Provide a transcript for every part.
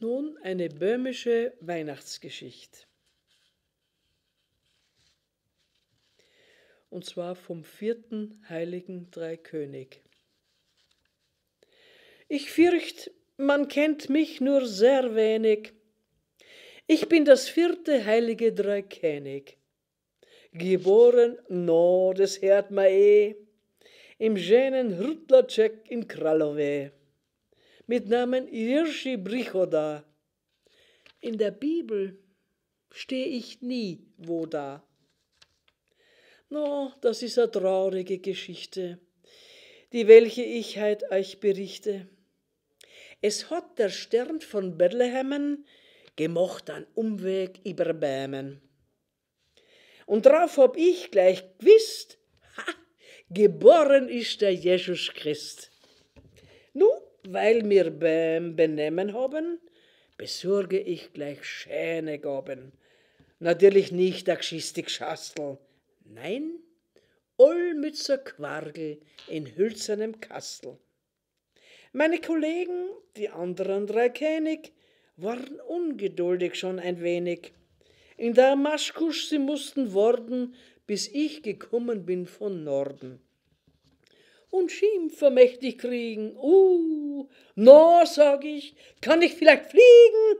nun eine böhmische Weihnachtsgeschichte. Und zwar vom vierten heiligen Dreikönig. Ich fürcht, man kennt mich nur sehr wenig. Ich bin das vierte heilige Dreikönig. Geboren, no, das hört man eh, im schönen Rüttlercheck in Kralowe mit Namen Irshi Brichoda. In der Bibel stehe ich nie wo da. No, das ist eine traurige Geschichte, die welche ich heut euch berichte. Es hat der Stern von Bethlehemen gemacht an Umweg über Bämen. Und drauf hab ich gleich gewisst, ha, geboren ist der Jesus Christ weil mir beim Benehmen haben, besorge ich gleich schöne Gaben. Natürlich nicht der achistik Schastel, nein, Olmützer Quargel in hölzernem Kastel. Meine Kollegen, die anderen drei König, waren ungeduldig schon ein wenig. In Damaschkus sie mussten worden, bis ich gekommen bin von Norden und Schimpfe mächtig kriegen. Uh, na, no, sag ich, kann ich vielleicht fliegen?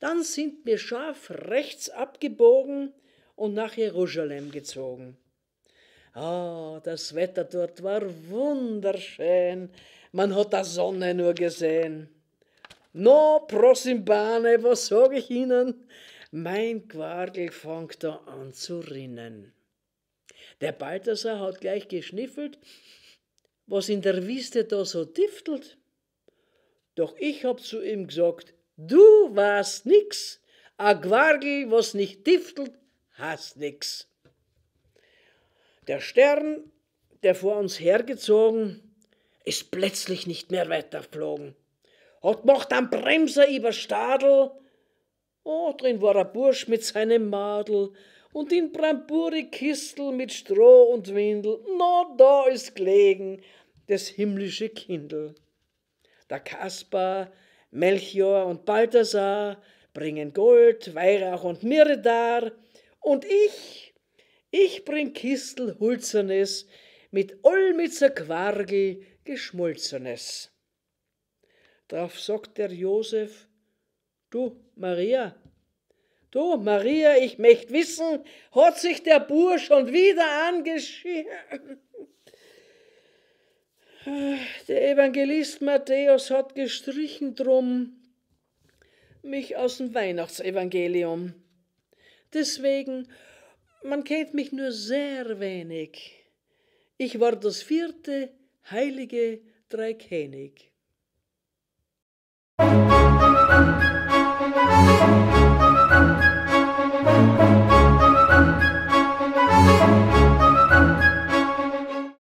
Dann sind wir scharf rechts abgebogen und nach Jerusalem gezogen. Ah, oh, das Wetter dort war wunderschön, man hat die Sonne nur gesehen. No, Prosimbane, was sag ich Ihnen? Mein Quargel fängt da an zu rinnen. Der Balthasar hat gleich geschniffelt, was in der Wiese da so tiftelt. Doch ich hab zu ihm gesagt, du warst nix, a Gwargel, was nicht tiftelt, hast nix. Der Stern, der vor uns hergezogen, ist plötzlich nicht mehr weiterflogen. Hat macht am Bremser über Stadel, oh, drin war ein Bursch mit seinem Madel, und in Bramburi Kistel mit Stroh und Windel, no da ist gelegen das himmlische Kindel. Der Kaspar, Melchior und Balthasar bringen Gold, Weihrauch und Myrrhe dar, und ich, ich bring Kistel Hulzernes mit Olmitzer Quargel Geschmolzenes. Darauf sagt der Josef, du Maria, Du, Maria, ich möcht wissen, hat sich der Bur schon wieder angeschirrt? Der Evangelist Matthäus hat gestrichen drum mich aus dem Weihnachtsevangelium. Deswegen, man kennt mich nur sehr wenig. Ich war das vierte heilige Dreikönig. Musik